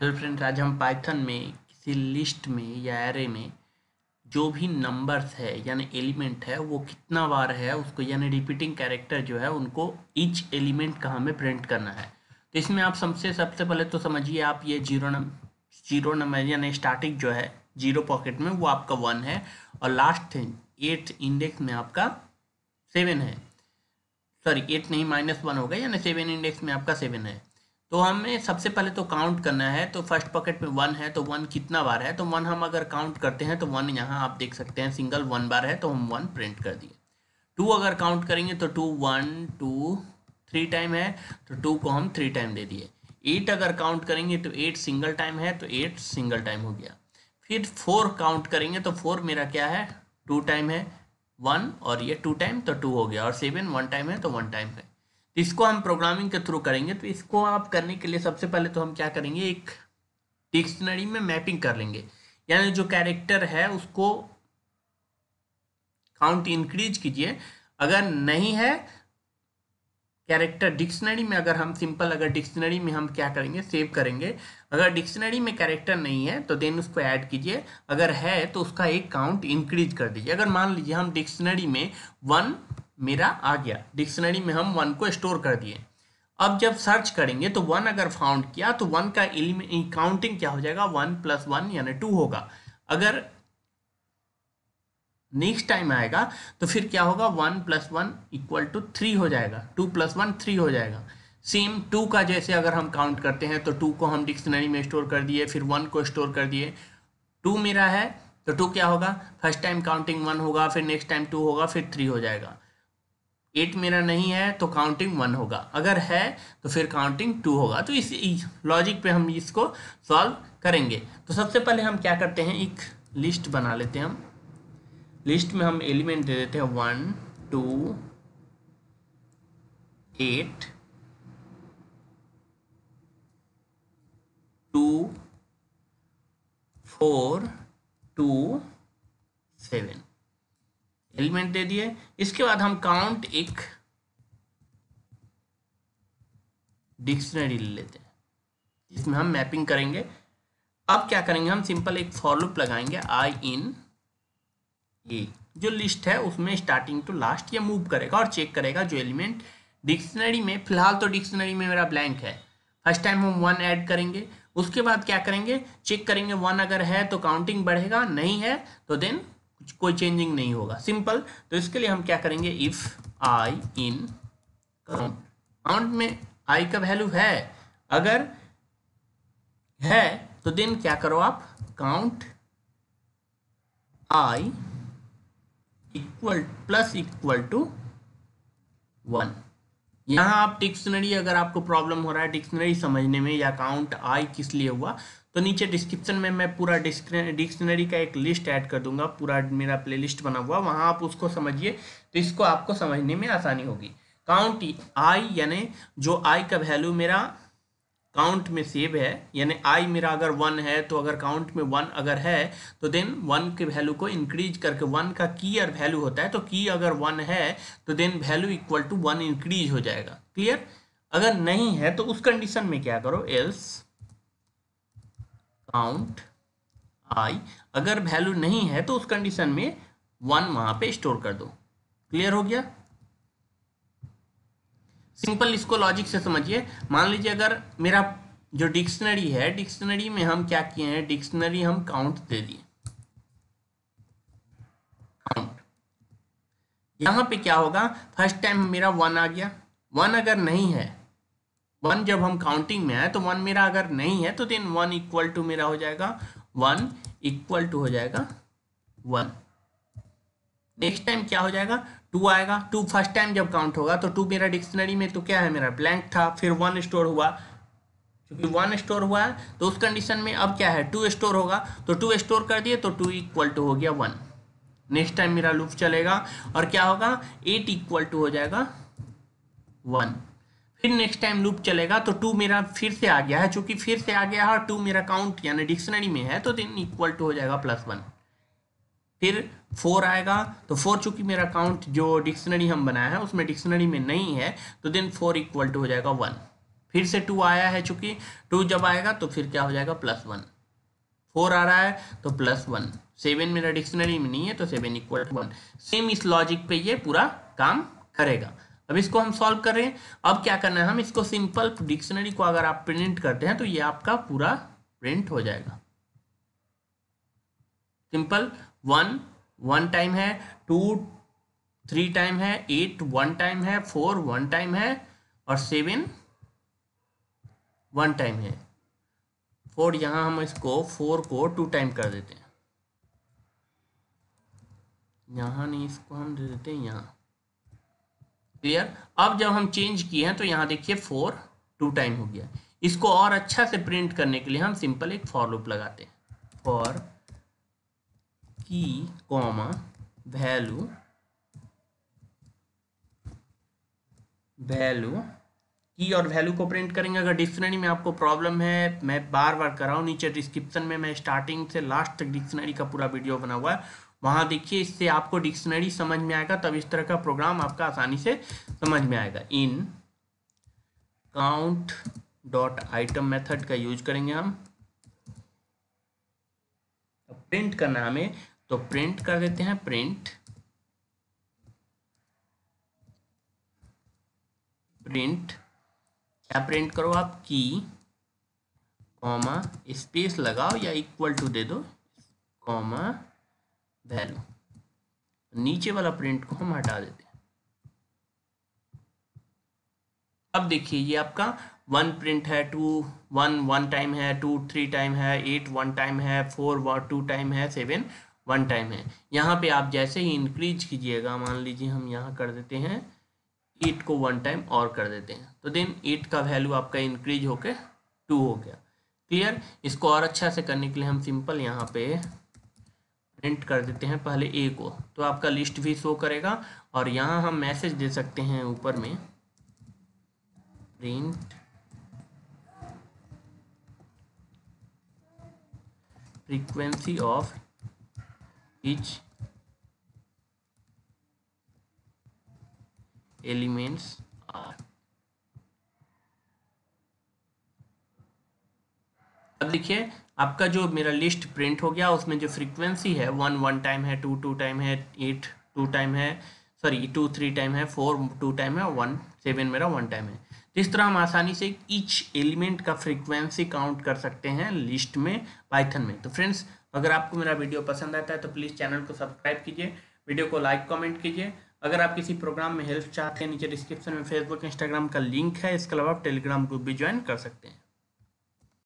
hello friends आज हम Python में किसी लिस्ट में या एरे में जो भी नंबर्स है यानी एलिमेंट है वो कितना बार है उसको यानी रिपीटिंग कैरेक्टर जो है उनको ईच एलिमेंट का हमें प्रिंट करना है तो इसमें आप सबसे सबसे पहले तो समझिए आप ये जीरो नंबर जीरो नंबर यानी स्टार्टिंग जो है जीरो पॉकेट में वो आपका वन है और लास्ट थिंग एट इंडेक्स में आपका सेवन है सॉरी एट नहीं माइनस वन होगा यानी सेवन इंडेक्स में आपका सेवन है तो हमें सबसे पहले तो काउंट करना है तो फर्स्ट पॉकेट में वन है तो वन कितना बार है तो वन हम अगर काउंट करते हैं तो वन यहाँ आप देख सकते हैं सिंगल वन बार है तो हम वन प्रिंट कर दिए टू अगर काउंट करेंगे तो two one two three time है तो टू को हम थ्री टाइम दे दिए एट अगर काउंट करेंगे तो एट सिंगल टाइम है तो एट सिंगल टाइम हो गया फिर फोर काउंट करेंगे तो फोर मेरा क्या है टू टाइम है वन और ये टू टाइम तो टू हो गया और सेवन वन टाइम है तो वन टाइम है इसको हम प्रोग्रामिंग के थ्रू करेंगे तो इसको आप करने के लिए सबसे पहले तो हम क्या करेंगे एक डिक्शनरी में मैपिंग कर लेंगे यानी जो कैरेक्टर है उसको काउंट इंक्रीज कीजिए अगर नहीं है कैरेक्टर डिक्शनरी में अगर हम सिंपल अगर डिक्शनरी में हम क्या करेंगे सेव करेंगे अगर डिक्शनरी में कैरेक्टर नहीं है तो देन उसको ऐड कीजिए अगर है तो उसका एक काउंट इंक्रीज कर दीजिए अगर मान लीजिए हम डिक्शनरी में वन मेरा आ गया डिक्शनरी में हम वन को स्टोर कर दिए अब जब सर्च करेंगे तो वन अगर फाउंड किया तो वन का काउंटिंग e- क्या हो जाएगा वन प्लस वन यानी टू होगा अगर नेक्स्ट टाइम आएगा तो फिर क्या होगा one plus one equal two three हो जाएगा टू प्लस वन थ्री हो जाएगा सेम टू का जैसे अगर हम काउंट करते हैं तो टू को हम डिक्शनरी में स्टोर कर दिए फिर वन को स्टोर कर दिए टू मेरा है तो टू क्या होगा फर्स्ट टाइम काउंटिंग वन होगा फिर नेक्स्ट टाइम टू होगा फिर थ्री हो जाएगा एट मेरा नहीं है तो काउंटिंग वन होगा अगर है तो फिर काउंटिंग टू होगा तो इस लॉजिक पे हम इसको सॉल्व करेंगे तो सबसे पहले हम क्या करते हैं एक लिस्ट बना लेते हैं हम लिस्ट में हम एलिमेंट दे देते हैं one two eight two four two seven element दे दिए इसके बाद हम काउंट एक डिक्शनरी ले लेते हैं जिसमें हम मैपिंग करेंगे अब क्या करेंगे हम सिंपल एक फॉर लगाएंगे आई इन ए जो लिस्ट है उसमें स्टार्टिंग टू लास्ट ये मूव करेगा और चेक करेगा जो एलिमेंट डिक्शनरी में फिलहाल तो डिक्शनरी में मेरा ब्लैंक है फर्स्ट टाइम हम वन ऐड करेंगे उसके बाद क्या करेंगे चेक करेंगे वन अगर है तो काउंटिंग बढ़ेगा नहीं है तो देन कोई चेंजिंग नहीं होगा सिंपल तो इसके लिए हम क्या करेंगे if I in count count में आई का वैल्यू है अगर है तो देन क्या करो आप count I equal plus equal to one यहाँ आप डिक्शनरी अगर आपको प्रॉब्लम हो रहा है डिक्शनरी समझने में या काउंट आई किस लिए हुआ तो नीचे डिस्क्रिप्शन में मैं पूरा डिक्शनरी का एक लिस्ट ऐड कर दूंगा पूरा मेरा प्लेलिस्ट बना हुआ वहाँ आप उसको समझिए तो इसको आपको समझने में आसानी होगी काउंट आई यानी जो आई का वैल्यू मेरा काउंट में सेव है यानी आई मेरा अगर वन है तो अगर काउंट में वन अगर है तो देन वन के वैल्यू को इंक्रीज करके वन का की और वैल्यू होता है तो की अगर वन है तो then value equal to one increase हो जाएगा क्लियर अगर नहीं है तो उस कंडीशन में क्या करो एल्स काउंट आई अगर वैल्यू नहीं है तो उस कंडीशन में वन वहां पे स्टोर कर दो क्लियर हो गया सिंपल इसको लॉजिक से समझिए मान लीजिए अगर मेरा जो डिक्शनरी है डिक्शनरी में हम क्या किए हैं डिक्शनरी हम काउंट दे दिए काउंट यहां पे क्या होगा फर्स्ट टाइम मेरा वन आ गया वन अगर नहीं है वन जब हम काउंटिंग में है तो वन मेरा अगर नहीं है तो देन वन इक्वल टू मेरा हो जाएगा वन इक्वल टू हो जाएगा वन नेक्स्ट टाइम क्या हो जाएगा टू आएगा टू फर्स्ट टाइम जब काउंट होगा तो टू मेरा डिक्शनरी में तो क्या है मेरा ब्लैंक था फिर वन स्टोर हुआ क्योंकि वन स्टोर हुआ है तो उस कंडीशन में अब क्या है टू स्टोर होगा तो टू स्टोर कर दिए तो टू इक्वल टू हो गया वन नेक्स्ट टाइम मेरा लूप चलेगा और क्या होगा एट इक्वल टू हो जाएगा वन फिर नेक्स्ट टाइम लूप चलेगा तो टू मेरा फिर से आ गया है चूंकि फिर से आ गया है टू मेरा काउंट यानी डिक्शनरी में है तो दिन इक्वल टू हो जाएगा प्लस वन फिर फोर आएगा तो फोर चूंकि मेरा काउंट जो डिक्शनरी हम बनाया है उसमें डिक्शनरी में नहीं है तो देन फोर इक्वल टू हो जाएगा वन फिर से टू आया है चूंकि टू जब आएगा तो फिर क्या हो जाएगा प्लस वन फोर आ रहा है तो प्लस वन सेवन मेरा डिक्शनरी में नहीं है तो seven equal to one same इस लॉजिक पे ये पूरा काम करेगा अब इसको हम सॉल्व कर रहे हैं अब क्या करना है हम इसको सिंपल डिक्शनरी को अगर आप प्रिंट करते हैं तो ये आपका पूरा प्रिंट हो जाएगा सिंपल वन वन टाइम है टू थ्री टाइम है एट वन टाइम है फोर वन टाइम है और सेवन वन टाइम है फोर यहां हम इसको फोर को टू टाइम कर देते हैं यहां नहीं इसको हम दे देते हैं यहां क्लियर अब जब हम चेंज किए हैं तो यहां देखिए फोर टू टाइम हो गया इसको और अच्छा से प्रिंट करने के लिए हम सिंपल एक फॉर लूप लगाते हैं फॉर की कॉमा वैल्यू वैल्यू की और वैल्यू को प्रिंट करेंगे अगर डिक्शनरी में आपको प्रॉब्लम है मैं बार बार कर रहा हूँ नीचे डिस्क्रिप्शन में मैं स्टार्टिंग से लास्ट तक डिक्शनरी का पूरा वीडियो बना हुआ है वहाँ देखिए इससे आपको डिक्शनरी समझ में आएगा तब इस तरह का प्रोग्राम आपका आसानी से समझ में आएगा in count dot item method का यूज करेंगे हम प्रिंट करना हमें तो प्रिंट कर देते हैं प्रिंट प्रिंट क्या प्रिंट करो आप की कॉमा स्पेस लगाओ या इक्वल टू दे दो कॉमा वैल्यू नीचे वाला प्रिंट को हम हटा देते हैं अब देखिए ये आपका वन प्रिंट है टू वन वन टाइम है टू थ्री टाइम है एट वन टाइम है फोर टू टाइम है सेवन वन टाइम है यहाँ पे आप जैसे ही इंक्रीज कीजिएगा मान लीजिए हम यहाँ कर देते हैं ईट को वन टाइम और कर देते हैं तो देन ईट का वैल्यू आपका इंक्रीज होके टू हो गया क्लियर इसको और अच्छा से करने के लिए हम सिंपल यहाँ पे प्रिंट कर देते हैं पहले ए को तो आपका लिस्ट भी शो करेगा और यहाँ हम मैसेज दे सकते हैं ऊपर में print frequency of each elements are अब देखिए आपका जो मेरा लिस्ट प्रिंट हो गया उसमें जो फ्रीक्वेंसी है वन वन टाइम है टू टू टाइम है एट टू टाइम है सॉरी टू थ्री टाइम है फोर टू टाइम है वन सेवन मेरा वन टाइम है इस तरह हम आसानी से ईच एलिमेंट का फ्रीक्वेंसी काउंट कर सकते हैं लिस्ट में पाइथन में तो फ्रेंड्स अगर आपको मेरा वीडियो पसंद आता है तो प्लीज़ चैनल को सब्सक्राइब कीजिए वीडियो को लाइक कमेंट कीजिए अगर आप किसी प्रोग्राम में हेल्प चाहते हैं नीचे डिस्क्रिप्शन में फेसबुक इंस्टाग्राम का लिंक है इसके अलावा आप टेलीग्राम ग्रुप भी ज्वाइन कर सकते हैं